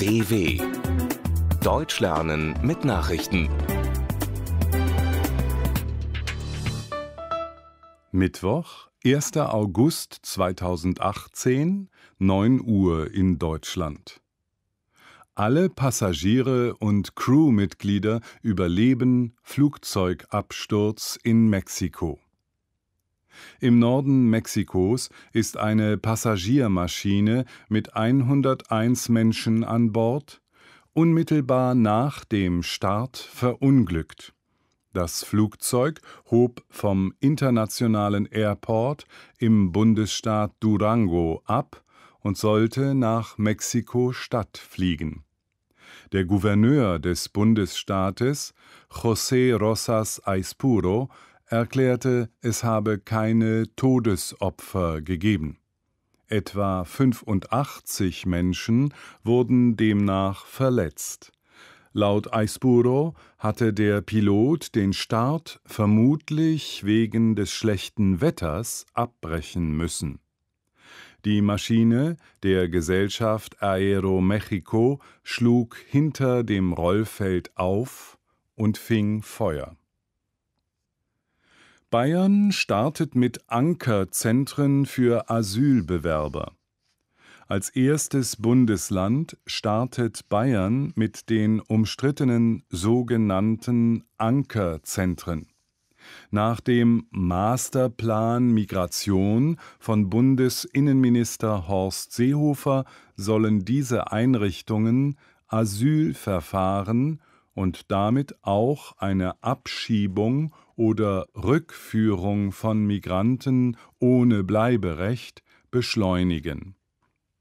DW Deutsch lernen mit Nachrichten. Mittwoch, 1. August 2018, 9 Uhr in Deutschland. Alle Passagiere und Crewmitglieder überleben Flugzeugabsturz in Mexiko. Im Norden Mexikos ist eine Passagiermaschine mit 101 Menschen an Bord unmittelbar nach dem Start verunglückt. Das Flugzeug hob vom internationalen Airport im Bundesstaat Durango ab und sollte nach Mexiko-Stadt fliegen. Der Gouverneur des Bundesstaates, José Rosas Aispuro, erklärte, es habe keine Todesopfer gegeben. Etwa 85 Menschen wurden demnach verletzt. Laut Aispuro hatte der Pilot den Start vermutlich wegen des schlechten Wetters abbrechen müssen. Die Maschine der Gesellschaft Aero Mexico schlug hinter dem Rollfeld auf und fing Feuer. Bayern startet mit Ankerzentren für Asylbewerber. Als erstes Bundesland startet Bayern mit den umstrittenen sogenannten Ankerzentren. Nach dem Masterplan Migration von Bundesinnenminister Horst Seehofer sollen diese Einrichtungen Asylverfahren und damit auch eine Abschiebung oder Rückführung von Migranten ohne Bleiberecht beschleunigen.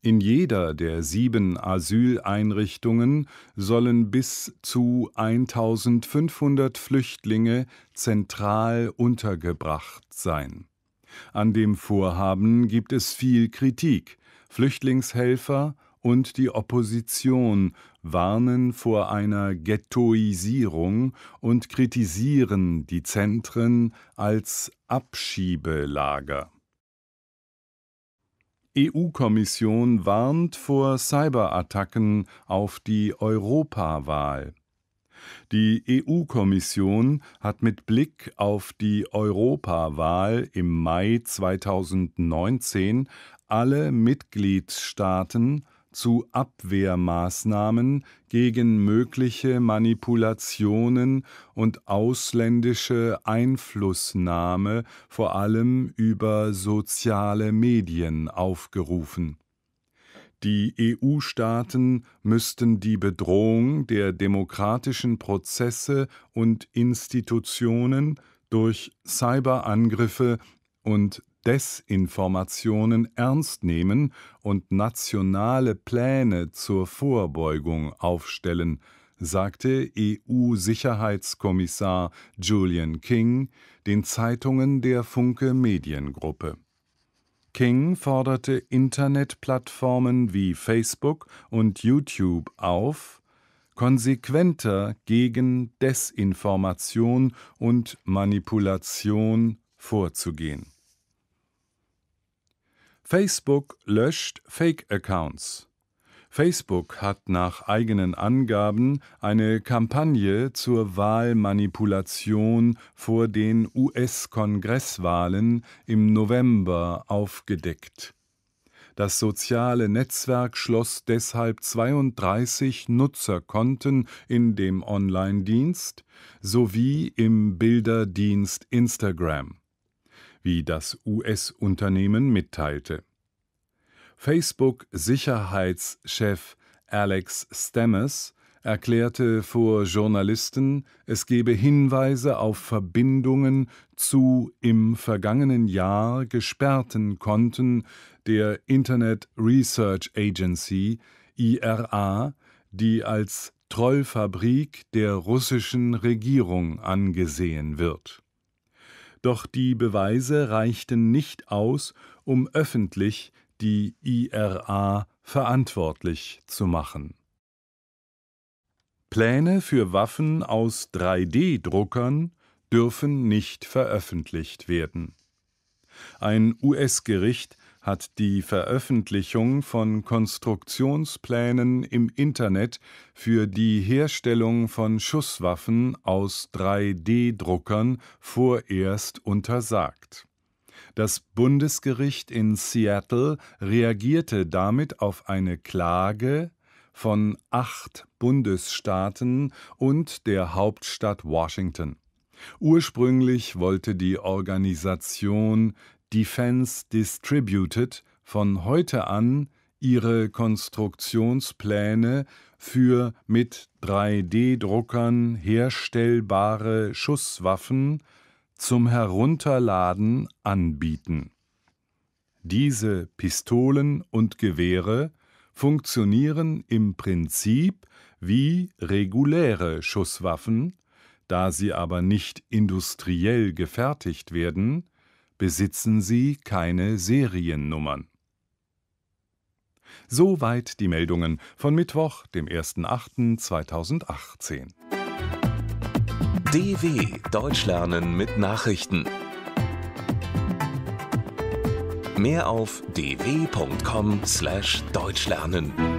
In jeder der sieben Asyleinrichtungen sollen bis zu 1500 Flüchtlinge zentral untergebracht sein. An dem Vorhaben gibt es viel Kritik. Flüchtlingshelfer, und die Opposition warnen vor einer Ghettoisierung und kritisieren die Zentren als Abschiebelager. EU-Kommission warnt vor Cyberattacken auf die Europawahl. Die EU-Kommission hat mit Blick auf die Europawahl im Mai 2019 alle Mitgliedstaaten zu Abwehrmaßnahmen gegen mögliche Manipulationen und ausländische Einflussnahme vor allem über soziale Medien aufgerufen. Die EU-Staaten müssten die Bedrohung der demokratischen Prozesse und Institutionen durch Cyberangriffe und Desinformationen ernst nehmen und nationale Pläne zur Vorbeugung aufstellen, sagte EU-Sicherheitskommissar Julian King den Zeitungen der Funke Mediengruppe. King forderte Internetplattformen wie Facebook und YouTube auf, konsequenter gegen Desinformation und Manipulation vorzugehen. Facebook löscht Fake-Accounts. Facebook hat nach eigenen Angaben eine Kampagne zur Wahlmanipulation vor den US-Kongresswahlen im November aufgedeckt. Das soziale Netzwerk schloss deshalb 32 Nutzerkonten in dem Online-Dienst sowie im Bilderdienst Instagram wie das US-Unternehmen mitteilte. Facebook-Sicherheitschef Alex Stammers erklärte vor Journalisten, es gebe Hinweise auf Verbindungen zu im vergangenen Jahr gesperrten Konten der Internet Research Agency IRA, die als Trollfabrik der russischen Regierung angesehen wird doch die Beweise reichten nicht aus, um öffentlich die IRA verantwortlich zu machen. Pläne für Waffen aus 3D-Druckern dürfen nicht veröffentlicht werden. Ein US-Gericht hat die Veröffentlichung von Konstruktionsplänen im Internet für die Herstellung von Schusswaffen aus 3D-Druckern vorerst untersagt. Das Bundesgericht in Seattle reagierte damit auf eine Klage von acht Bundesstaaten und der Hauptstadt Washington. Ursprünglich wollte die Organisation Defense Distributed von heute an ihre Konstruktionspläne für mit 3D-Druckern herstellbare Schusswaffen zum Herunterladen anbieten. Diese Pistolen und Gewehre funktionieren im Prinzip wie reguläre Schusswaffen, da sie aber nicht industriell gefertigt werden, besitzen sie keine Seriennummern. Soweit die Meldungen von Mittwoch, dem 01.08.2018. DW Deutsch lernen mit Nachrichten. Mehr auf dw.com/deutschlernen.